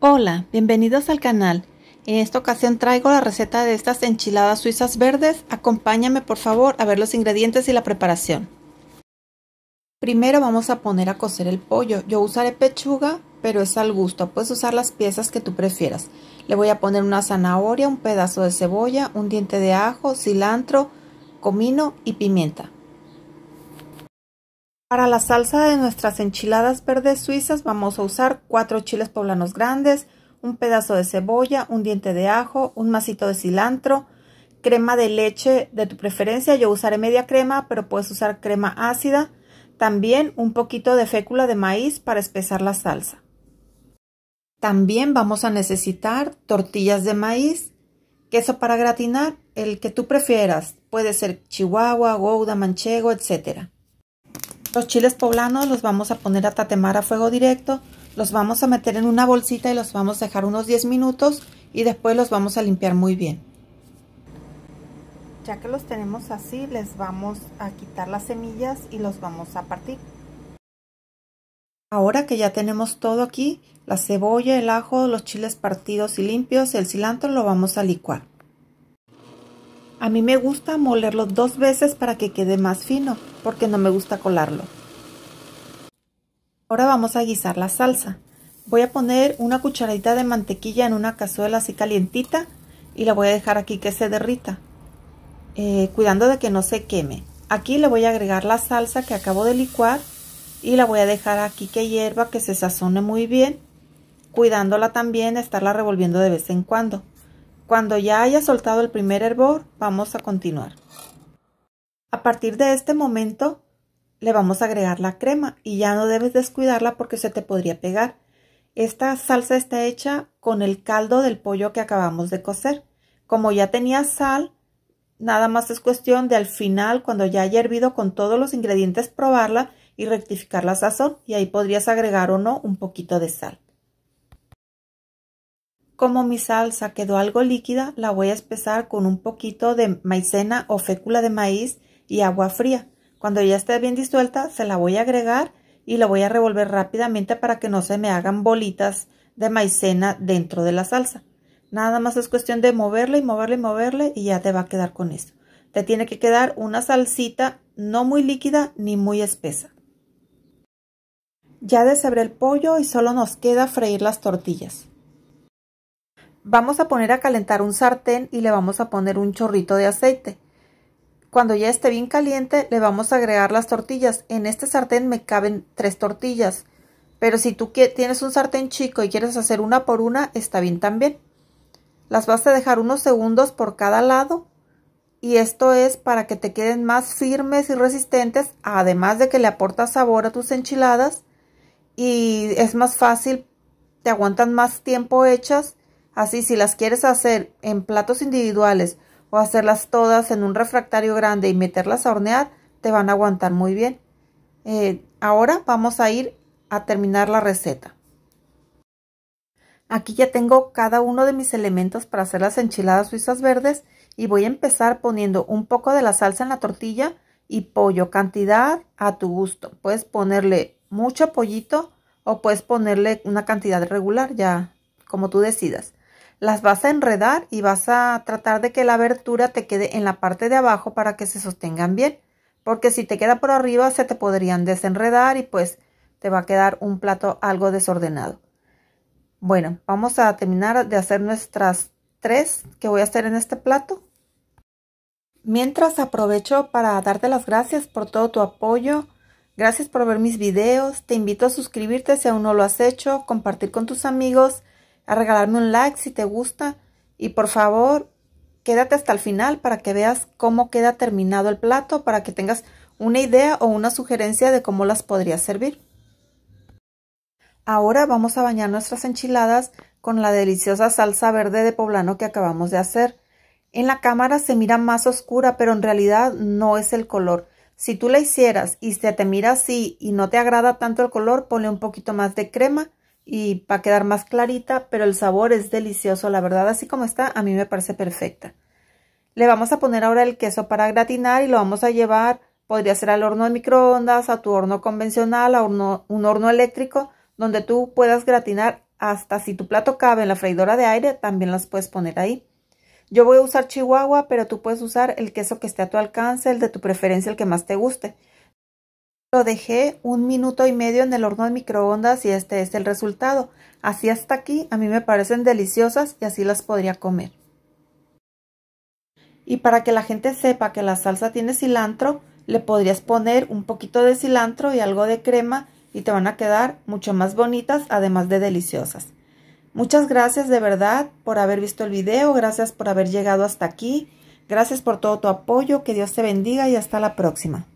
Hola, bienvenidos al canal. En esta ocasión traigo la receta de estas enchiladas suizas verdes. Acompáñame por favor a ver los ingredientes y la preparación. Primero vamos a poner a cocer el pollo. Yo usaré pechuga, pero es al gusto. Puedes usar las piezas que tú prefieras. Le voy a poner una zanahoria, un pedazo de cebolla, un diente de ajo, cilantro, comino y pimienta. Para la salsa de nuestras enchiladas verdes suizas vamos a usar cuatro chiles poblanos grandes, un pedazo de cebolla, un diente de ajo, un masito de cilantro, crema de leche de tu preferencia, yo usaré media crema, pero puedes usar crema ácida, también un poquito de fécula de maíz para espesar la salsa. También vamos a necesitar tortillas de maíz, queso para gratinar, el que tú prefieras, puede ser chihuahua, gouda, manchego, etcétera. Los chiles poblanos los vamos a poner a tatemar a fuego directo. Los vamos a meter en una bolsita y los vamos a dejar unos 10 minutos y después los vamos a limpiar muy bien. Ya que los tenemos así, les vamos a quitar las semillas y los vamos a partir. Ahora que ya tenemos todo aquí, la cebolla, el ajo, los chiles partidos y limpios, el cilantro lo vamos a licuar. A mí me gusta molerlo dos veces para que quede más fino porque no me gusta colarlo. Ahora vamos a guisar la salsa. Voy a poner una cucharadita de mantequilla en una cazuela así calientita y la voy a dejar aquí que se derrita, eh, cuidando de que no se queme. Aquí le voy a agregar la salsa que acabo de licuar y la voy a dejar aquí que hierva, que se sazone muy bien, cuidándola también, estarla revolviendo de vez en cuando. Cuando ya haya soltado el primer hervor, vamos a continuar. A partir de este momento le vamos a agregar la crema y ya no debes descuidarla porque se te podría pegar. Esta salsa está hecha con el caldo del pollo que acabamos de cocer. Como ya tenía sal, nada más es cuestión de al final, cuando ya haya hervido con todos los ingredientes, probarla y rectificar la sazón y ahí podrías agregar o no un poquito de sal. Como mi salsa quedó algo líquida, la voy a espesar con un poquito de maicena o fécula de maíz y agua fría. Cuando ya esté bien disuelta, se la voy a agregar y la voy a revolver rápidamente para que no se me hagan bolitas de maicena dentro de la salsa. Nada más es cuestión de moverle y moverle y moverle y ya te va a quedar con eso. Te tiene que quedar una salsita no muy líquida ni muy espesa. Ya deshebré el pollo y solo nos queda freír las tortillas. Vamos a poner a calentar un sartén y le vamos a poner un chorrito de aceite. Cuando ya esté bien caliente, le vamos a agregar las tortillas. En este sartén me caben tres tortillas. Pero si tú tienes un sartén chico y quieres hacer una por una, está bien también. Las vas a dejar unos segundos por cada lado. Y esto es para que te queden más firmes y resistentes, además de que le aporta sabor a tus enchiladas. Y es más fácil, te aguantan más tiempo hechas. Así, si las quieres hacer en platos individuales o hacerlas todas en un refractario grande y meterlas a hornear, te van a aguantar muy bien. Eh, ahora vamos a ir a terminar la receta. Aquí ya tengo cada uno de mis elementos para hacer las enchiladas suizas verdes y voy a empezar poniendo un poco de la salsa en la tortilla y pollo, cantidad a tu gusto. Puedes ponerle mucho pollito o puedes ponerle una cantidad regular, ya como tú decidas las vas a enredar y vas a tratar de que la abertura te quede en la parte de abajo para que se sostengan bien. Porque si te queda por arriba se te podrían desenredar y pues te va a quedar un plato algo desordenado. Bueno, vamos a terminar de hacer nuestras tres que voy a hacer en este plato. Mientras aprovecho para darte las gracias por todo tu apoyo. Gracias por ver mis videos. Te invito a suscribirte si aún no lo has hecho, compartir con tus amigos a regalarme un like si te gusta y por favor quédate hasta el final para que veas cómo queda terminado el plato, para que tengas una idea o una sugerencia de cómo las podrías servir. Ahora vamos a bañar nuestras enchiladas con la deliciosa salsa verde de poblano que acabamos de hacer. En la cámara se mira más oscura, pero en realidad no es el color. Si tú la hicieras y se te mira así y no te agrada tanto el color, ponle un poquito más de crema y va quedar más clarita, pero el sabor es delicioso, la verdad, así como está, a mí me parece perfecta. Le vamos a poner ahora el queso para gratinar y lo vamos a llevar, podría ser al horno de microondas, a tu horno convencional, a un horno eléctrico, donde tú puedas gratinar hasta si tu plato cabe en la freidora de aire, también las puedes poner ahí. Yo voy a usar chihuahua, pero tú puedes usar el queso que esté a tu alcance, el de tu preferencia, el que más te guste. Lo dejé un minuto y medio en el horno de microondas y este es el resultado. Así hasta aquí, a mí me parecen deliciosas y así las podría comer. Y para que la gente sepa que la salsa tiene cilantro, le podrías poner un poquito de cilantro y algo de crema y te van a quedar mucho más bonitas, además de deliciosas. Muchas gracias de verdad por haber visto el video, gracias por haber llegado hasta aquí, gracias por todo tu apoyo, que Dios te bendiga y hasta la próxima.